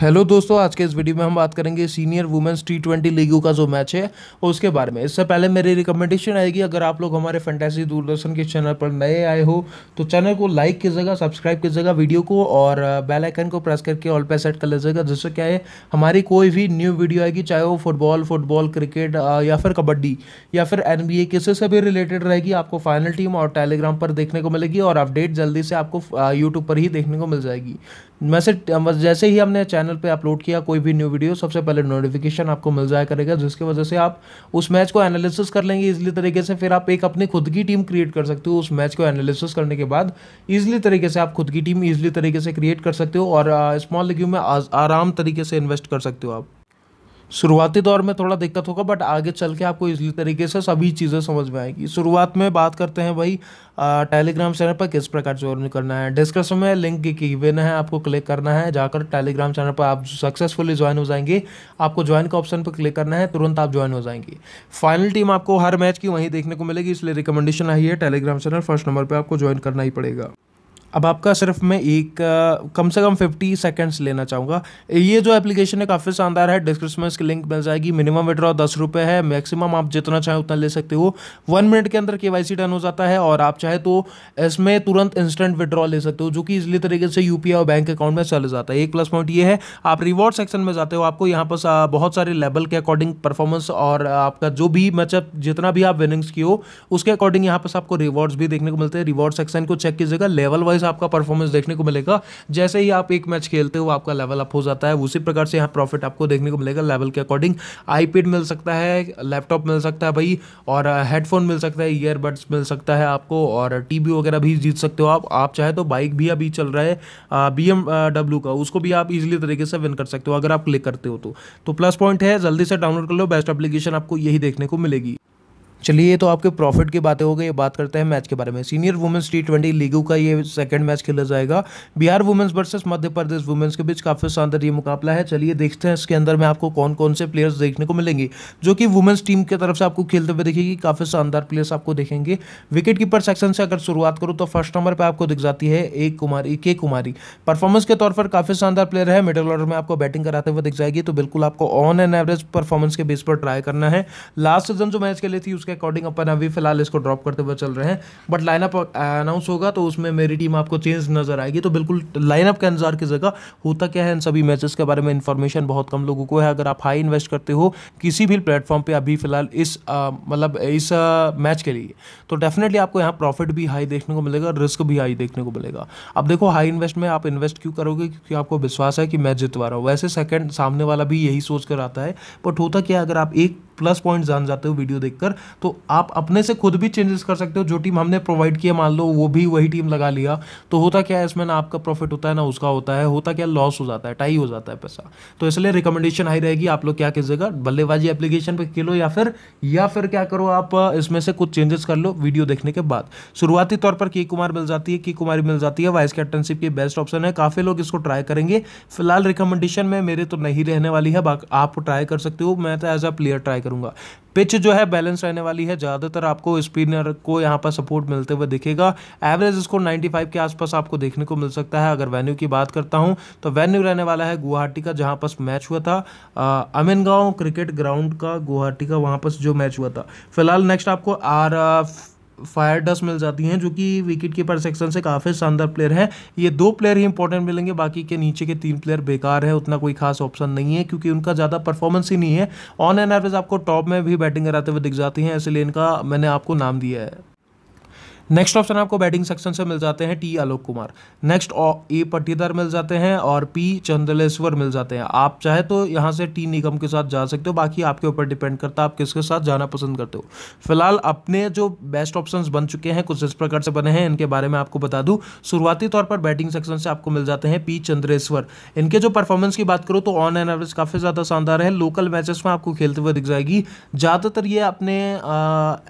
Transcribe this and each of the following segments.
hello दोस्तों आज के इस वीडियो में हम बात करेंगे senior women's T twenty league का जो मैच है उसके बारे में इससे पहले मेरी रिकमेंडेशन आएगी अगर आप लोग हमारे फैंटेसी दूरदर्शन के चैनल पर नए आए हो तो चैनल को लाइक कीजिएगा सब्सक्राइब कीजिएगा वीडियो को और बेल आइकन को प्रेस करके ऑल पे सेट कर लीजिएगा जिससे क्या है हमारी कोई भी न्यू वीडियो आएगी चाहे वो फुटबॉल फुटबॉल क्रिकेट या फिर कबड्डी या फिर एन किसी से भी रिलेटेड रहेगी आपको फाइनल टीम और टेलीग्राम पर देखने को मिलेगी और अपडेट जल्दी से आपको यूट्यूब पर ही देखने को मिल जाएगी वैसे जैसे ही हमने चैनल चैनल पे अपलोड किया कोई भी न्यू वीडियो सबसे पहले नोटिफिकेशन आपको मिल जाया करेगा जिसकी वजह से आप उस मैच को एनालिसिस कर लेंगे इजली तरीके से फिर आप एक अपनी खुद की टीम क्रिएट कर सकते हो उस मैच को एनालिसिस करने के बाद ईजिली तरीके से आप खुद की टीम ईजिली तरीके से क्रिएट कर सकते हो और स्मॉल लिग्यू में आराम तरीके से इन्वेस्ट कर सकते हो आप शुरुआती दौर में थोड़ा दिक्कत होगा बट आगे चल के आपको इसी तरीके से सभी चीज़ें समझ में आएगी शुरुआत में बात करते हैं भाई टेलीग्राम चैनल पर किस प्रकार ज्वाइन करना है डिस्क्रिप्शन में लिंक की गिवन है आपको क्लिक करना है जाकर टेलीग्राम चैनल पर आप सक्सेसफुली ज्वाइन हो जाएंगे आपको ज्वाइन का ऑप्शन पर क्लिक करना है तुरंत आप ज्वाइन हो जाएंगे फाइनल टीम आपको हर मैच की वहीं देखने को मिलेगी इसलिए रिकमेंडेशन आई है टेलीग्राम चैनल फर्स्ट नंबर पर आपको ज्वाइन करना ही पड़ेगा अब आपका सिर्फ मैं एक कम से कम फिफ्टी सेकेंड्स लेना चाहूँगा ये जो एप्लीकेशन है काफ़ी शानदार है डिस्क्रिप्शन में इसकी लिंक मिल जाएगी मिनिमम विड्रॉ दस रुपये है मैक्सिमम आप जितना चाहें उतना ले सकते हो वन मिनट के अंदर के वाई डन हो जाता है और आप चाहे तो इसमें तुरंत इंस्टेंट विड्रॉ ले सकते हो जो कि इजली तरीके से यू और बैंक अकाउंट में चले जाता है एक प्लस पॉइंट ये है आप रिवॉर्ड सेक्शन में जाते हो आपको यहाँ पर बहुत सारे लेवल के अकॉर्डिंग परफॉर्मेंस और आपका जो भी मैचअप जितना भी आप विनिंग्स की हो उसके अकॉर्डिंग यहाँ पर आपको रिवॉर्ड्स भी देखने को मिलते हैं रिवॉर्ड सेक्शन को चेक कीजिएगा लेवल वाइज वाइज आपका परफॉर्मेंस देखने को मिलेगा जैसे ही आप एक मैच खेलते हो आपका लेवल अप हो जाता है उसी प्रकार से यहाँ प्रॉफिट आपको देखने को मिलेगा लेवल के अकॉर्डिंग आईपेड मिल सकता है लैपटॉप मिल सकता है भाई और हेडफोन uh, मिल सकता है ईयरबड्स मिल सकता है आपको और टीवी uh, वगैरह भी जीत सकते हो आप आप चाहे तो बाइक भी अभी चल रहा है बी uh, का उसको भी आप इजिली तरीके से विन कर सकते हो अगर आप क्लिक करते हो तो, तो प्लस पॉइंट है जल्दी से डाउनलोड कर लो बेस्ट एप्लीकेशन आपको यही देखने को मिलेगी चलिए तो आपके प्रॉफिट की बातें हो गई बात करते हैं मैच के बारे में senior women's T twenty league का ये सेकंड मैच खेला जाएगा Bihar women's versus Madhya Pradesh women's के बीच काफ़ी शानदार ये मुकाबला है चलिए देखते हैं इसके अंदर में आपको कौन कौन से प्लेयर्स देखने को मिलेंगे जो कि वुमेंस टीम की तरफ से आपको खेलते हुए देखेगी काफ़ी शानदार प्लेयर्स आपको देखेंगे विकेट कीपर सेक्शन से अगर शुरुआत करूँ तो फर्स्ट नंबर पर आपको दिख जाती है एक कुमारी के कुमारी परफॉर्मेंस के तौर पर काफ़ी शानदार प्लेयर है मिडल ऑर्डर में आपको बैटिंग कराते हुए दिख जाएगी तो बिल्कुल आपको ऑन एंड एवरेज परफॉर्मेंस के बेस पर ट्राई करना है लास्ट सीजन जो मैच खेली थी उसके अकॉर्डिंग अपन अभी फिलहाल इसको ड्रॉप करते हुए चल रहे हैं बट लाइनअप अनाउंस होगा तो उसमें मेरी टीम आपको चेंज नजर आएगी तो बिल्कुल लाइनअप का इंतजार की जगह होता क्या है इन सभी मैचेस के बारे में इंफॉर्मेशन बहुत कम लोगों को है अगर आप हाई इन्वेस्ट करते हो किसी भी प्लेटफॉर्म पर अभी फिलहाल इस uh, मतलब इस मैच uh, के लिए तो डेफिनेटली आपको यहाँ प्रॉफिट भी हाई देखने को मिलेगा रिस्क भी हाई देखने को मिलेगा अब देखो हाई इन्वेस्ट में आप इन्वेस्ट क्यों करोगे क्योंकि आपको विश्वास है कि मैच जितवा रहा हूँ वैसे सेकंड सामने वाला भी यही सोच कर आता है बट होता क्या अगर आप एक प्लस पॉइंट जान जाते हो वीडियो देखकर तो आप अपने से खुद भी चेंजेस कर सकते हो जो टीम हमने प्रोवाइड किया मान लो वो भी वही टीम लगा लिया तो होता क्या है इसमें ना आपका प्रॉफिट होता है ना उसका होता है होता क्या लॉस हो जाता है टाई हो जाता है पैसा तो इसलिए रिकमेंडेशन हाई रहेगी आप लोग क्या कीजिएगा बल्लेबाजी एप्लीकेशन पर खेलो या फिर या फिर क्या करो आप इसमें से कुछ चेंजेस कर लो वीडियो देखने के बाद शुरुआती तौर पर की कुमार मिल जाती है की कुमारी मिल जाती है वाइस कैप्टनशिप की बेस्ट ऑप्शन है काफ़ी लोग इसको ट्राई करेंगे फिलहाल रिकमेंडेशन में मेरे तो नहीं रहने वाली है आप ट्राई कर सकते हो मैं तो एज अ प्लेयर ट्राई करूंगा पिच जो है बैलेंस रहने वाली है ज़्यादातर आपको स्पिनर को यहाँ पर सपोर्ट मिलते हुए दिखेगा एवरेज इसको 95 के आसपास आपको देखने को मिल सकता है अगर वेन्यू की बात करता हूँ तो वेन्यू रहने वाला है गुवाहाटी का जहाँ पर मैच हुआ था अमीनगांव क्रिकेट ग्राउंड का गुवाहाटी का वहाँ पर जो मैच हुआ था फिलहाल नेक्स्ट आपको आर फायर डस्ट मिल जाती हैं जो कि विकेट कीपर सेक्शन से काफ़ी शानदार प्लेयर है ये दो प्लेयर ही इंपॉर्टेंट मिलेंगे बाकी के नीचे के तीन प्लेयर बेकार है उतना कोई खास ऑप्शन नहीं है क्योंकि उनका ज़्यादा परफॉर्मेंस ही नहीं है ऑन एन एवरेज आपको टॉप में भी बैटिंग कराते हुए दिख जाती हैं इसलिए इनका मैंने आपको नाम दिया है नेक्स्ट ऑप्शन आपको बैटिंग सेक्शन से मिल जाते हैं T Alok Kumar next A Patidar मिल जाते हैं और पी चंद्रलेश्वर मिल जाते हैं आप चाहे तो यहाँ से टी निगम के साथ जा सकते हो बाकी आपके ऊपर डिपेंड करता है आप किसके साथ जाना पसंद करते हो फिलहाल अपने जो बेस्ट ऑप्शन बन चुके हैं कुछ इस प्रकार से बने हैं इनके बारे में आपको बता दूँ शुरुआती तौर पर बैटिंग सेक्शन से आपको मिल जाते हैं पी चंद्रेश्वर इनके जो परफॉर्मेंस की बात करूँ तो ऑन एन एवरेज काफ़ी ज़्यादा शानदार है लोकल मैचेस में आपको खेलते हुए दिख जाएगी ज़्यादातर ये अपने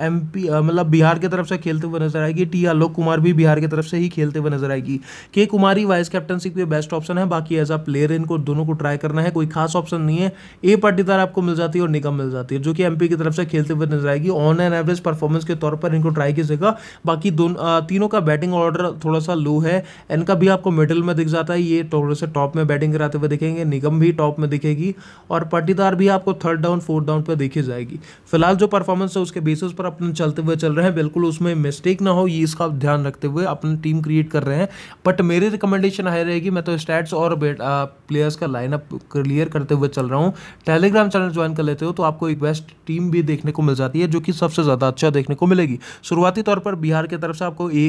एम मतलब बिहार की तरफ से खेलते हुए नजर आएगी टी आलोक कुमार भी बिहार की तरफ से ही खेलते हुए नजर आएगी के कुमारी वाइस कैप्टनशिप के बेस्ट ऑप्शन है बाकी एज अ प्लेयर इनको दोनों को ट्राई करना है कोई खास ऑप्शन नहीं है ए पाटीदार आपको मिल जाती है और निगम मिल जाती है जो कि एमपी की तरफ से खेलते हुए नजर आएगी ऑन एन एवरेज परफॉर्मेंस के तौर पर इनको ट्राई कीजिएगा बाकी दोनों तीनों का बैटिंग ऑर्डर थोड़ा सा लो है इनका भी आपको मिडिल में दिख जाता है ये थोड़े से टॉप में बैटिंग कराते हुए दिखेंगे निगम भी टॉप में दिखेगी और पाटीदार भी आपको थर्ड डाउन फोर्थ डाउन पर देखी जाएगी फिलहाल जो परफॉर्मेंस है उसके बेसिस पर अपने चलते हुए चल रहे हैं बिल्कुल उसमें मिस्टेक ना हो ये इसका आप ध्यान रखते हुए अपनी टीम क्रिएट कर रहे हैं बट मेरी रिकमेंडेशन हाई रहेगी मैं तो स्टैट्स और प्लेयर्स का लाइनअप क्लियर करते हुए चल रहा हूँ टेलीग्राम चैनल ज्वाइन कर लेते हो तो आपको एक बेस्ट टीम भी देखने को मिल जाती है जो कि सबसे ज़्यादा अच्छा देखने को मिलेगी शुरुआती तौर पर बिहार की तरफ से आपको ए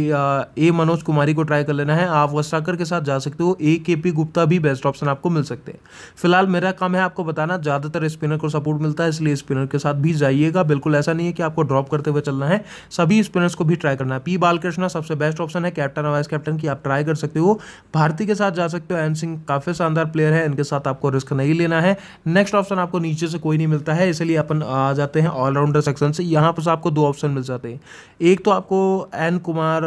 ए मनोज कुमारी को ट्राई कर लेना है आप वस्ताकर के साथ जा सकते हो ए के पी गुप्ता भी बेस्ट ऑप्शन आपको मिल सकते हैं फिलहाल मेरा काम है आपको बताना ज़्यादातर स्पिनर को सपोर्ट मिलता है इसलिए स्पिनर के साथ भी जाइएगा बिल्कुल ऐसा नहीं है कि आपको ड्रॉप करते हुए चलना है सभी स्पिनर्स को भी ट्राई करना है पी बालकृष्णा सबसे बेस्ट ऑप्शन है कैप्टन और वाइस कैप्टन की आप ट्राई कर सकते हो भारती के साथ जा सकते हो एन सिंह काफ़ी शानदार प्लेयर है इनके साथ आपको रिस्क नहीं लेना है नेक्स्ट ऑप्शन आपको नीचे से कोई नहीं मिलता है इसलिए अपन आ जाते हैं ऑलराउंडर सेक्शन से यहाँ पर आपको दो ऑप्शन मिल जाते हैं एक तो आपको N Kumar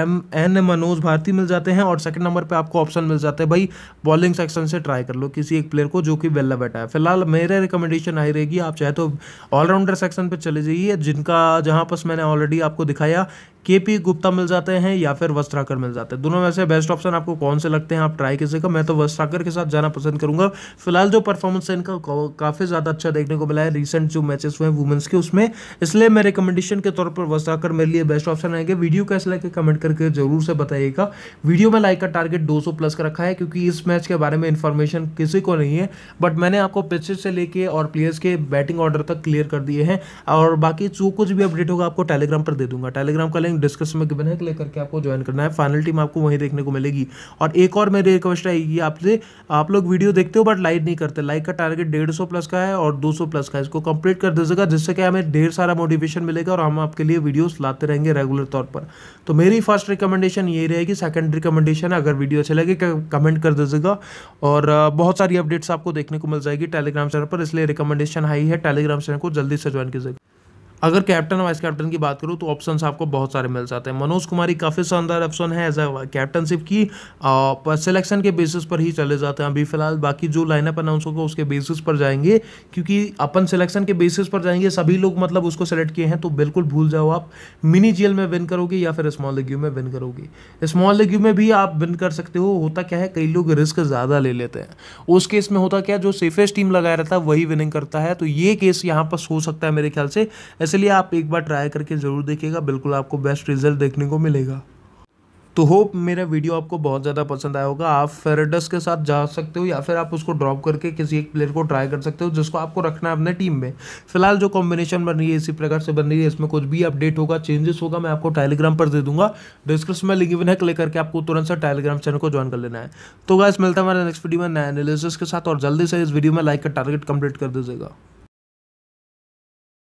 M N Manoj Bharti मिल जाते हैं और सेकंड नंबर पे आपको ऑप्शन मिल जाते हैं भाई बॉलिंग सेक्शन से ट्राई कर लो किसी एक प्लेयर को जो कि वेल बैठा है फिलहाल मेरे रिकमेंडेशन आई रहेगी आप चाहे तो ऑलराउंडर सेक्शन पर चले जाइए जिनका जहां पर मैंने ऑलरेडी आपको दिखाया के पी गुप्ता मिल जाते हैं या फिर वस्त्राकर मिल जाते हैं दोनों में से बेस्ट ऑप्शन आपको कौन से लगते हैं आप ट्राई कीजिएगा का मैं तो वस्त्राकर के साथ जाना पसंद करूंगा फिलहाल जो परफॉर्मेंस है इनका काफ़ी ज़्यादा अच्छा देखने को मिला है रिसेंट जो मैचेस हुए हैं वुमेंस के उसमें इसलिए मैं रिकमेंडेशन के तौर पर वस्त्राकर मेरे लिए बेस्ट ऑप्शन आएंगे वीडियो कैसे लगे कमेंट करके जरूर से बताइएगा वीडियो में लाइक का टारगेट दो प्लस का रखा है क्योंकि इस मैच के बारे में इन्फॉर्मेशन किसी को नहीं है बट मैंने आपको पिचेस से लेके और प्लेयर्स के बैटिंग ऑर्डर तक क्लियर कर दिए हैं और बाकी जो कुछ भी अपडेट होगा आपको टेलीग्राम पर दे दूंगा टेलीग्राम का लिंक डिस्क्रिप्शन में गिवन है क्लिक करके आपको ज्वाइन करना है फाइनल टीम आपको वहीं देखने को मिलेगी और एक और मेरी रिक्वेस्ट आएगी आपसे आप लोग वीडियो देखते हो बट लाइक नहीं करते लाइक का टारगेट डेढ़ प्लस का है और दो प्लस का है इसको कंप्लीट कर दीजिएगा जिससे कि हमें ढेर सारा मोटिवेशन मिलेगा और हम आपके लिए वीडियोज लाते रहेंगे रेगुलर तौर पर तो मेरी फर्स्ट रिकमेंडेशन यही रहेगी सेकंड रिकमेंडेशन अगर वीडियो अच्छा लगे कमेंट कर दीजिएगा और बहुत सारी अपडेट्स आपको देखने को मिल जाएगी टेलीग्राम चैनल पर इसलिए रिकमेंडेशन हाई है टेलीग्राम चैनल को जल्दी से ज्वाइन कीजिएगा अगर कैप्टन वाइस कैप्टन की बात करूँ तो ऑप्शन आपको बहुत सारे मिल जाते हैं मनोज कुमारी काफ़ी शानदार ऑप्शन है एज अ कैप्टनशिप की सिलेक्शन के बेसिस पर ही चले जाते हैं अभी फिलहाल बाकी जो लाइनअप अनाउंस होगा उसके बेसिस पर जाएंगे क्योंकि अपन सिलेक्शन के बेसिस पर जाएंगे सभी लोग मतलब उसको सेलेक्ट किए हैं तो बिल्कुल भूल जाओ आप मिनी जेल में विन करोगे या फिर स्मॉल लेग्यू में विन करोगे स्मॉल लेग्यू में भी आप विन कर सकते हो होता क्या है कई लोग रिस्क ज़्यादा ले लेते हैं उस केस में होता क्या जो सेफेस्ट टीम लगाया रहता है वही विनिंग करता है तो ये केस यहाँ पर हो सकता है मेरे ख्याल से इसलिए आप एक बार ट्राई करके ज़रूर देखिएगा बिल्कुल आपको बेस्ट रिजल्ट देखने को मिलेगा तो होप मेरा वीडियो आपको बहुत ज़्यादा पसंद आया होगा आप फेरेडस के साथ जा सकते हो या फिर आप उसको ड्रॉप करके किसी एक प्लेयर को ट्राई कर सकते हो जिसको आपको रखना है अपने टीम में फिलहाल जो कॉम्बिनेशन बन रही है इसी प्रकार से बन रही है इसमें कुछ भी अपडेट होगा चेंजेस होगा मैं आपको टेलीग्राम पर दे दूंगा डिस्क्रिप्शन में लिंक इवन है क्लिक करके आपको तुरंत से टेलीग्राम चैनल को ज्वाइन कर लेना है तो गैस मिलता है हमारे नेक्स्ट वीडियो में नया एनालिसिस के साथ और जल्दी से इस वीडियो में लाइक का टारगेट कंप्लीट कर दीजिएगा